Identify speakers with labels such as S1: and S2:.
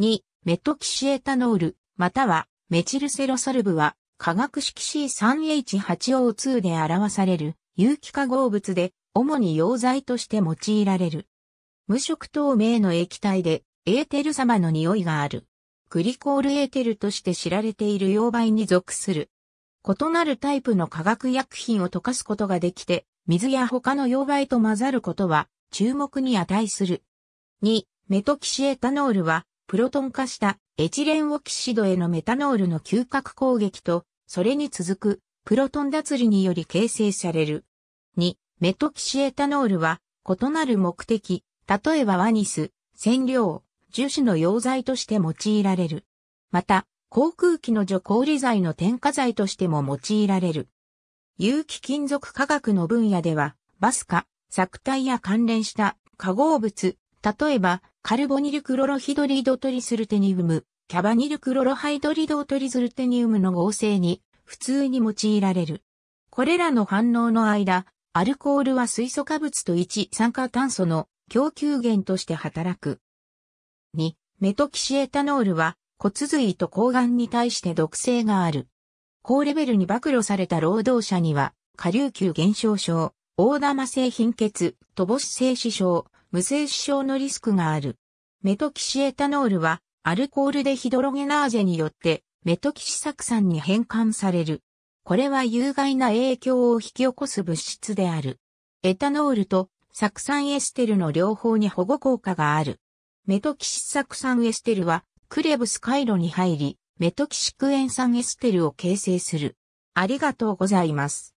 S1: 2、メトキシエタノール、またはメチルセロソルブは化学式 C3H8O2 で表される有機化合物で主に溶剤として用いられる。無色透明の液体でエーテル様の匂いがある。グリコールエーテルとして知られている溶媒に属する。異なるタイプの化学薬品を溶かすことができて、水や他の溶媒と混ざることは注目に値する。2、メトキシエタノールはプロトン化したエチレンオキシドへのメタノールの嗅覚攻撃と、それに続くプロトン脱離により形成される。2、メトキシエタノールは異なる目的、例えばワニス、染料、樹脂の溶剤として用いられる。また、航空機の除氷剤の添加剤としても用いられる。有機金属化学の分野では、バスカ、作体や関連した化合物、例えばカルボニルクロロヒドリドトリスルテニウム、キャバニルクロロハイドリドトリスルテニウムの合成に普通に用いられる。これらの反応の間、アルコールは水素化物と一酸化炭素の供給源として働く。2、メトキシエタノールは骨髄と抗がんに対して毒性がある。高レベルに暴露された労働者には、下流球減少症、大玉性貧血、乏し性死症、無精子症のリスクがある。メトキシエタノールは、アルコールデヒドロゲナーゼによって、メトキシ酢酸に変換される。これは有害な影響を引き起こす物質である。エタノールと酢酸エステルの両方に保護効果がある。メトキシ酢酸エステルは、クレブス回路に入り、メトキシクエン酸エステルを形成する。ありがとうございます。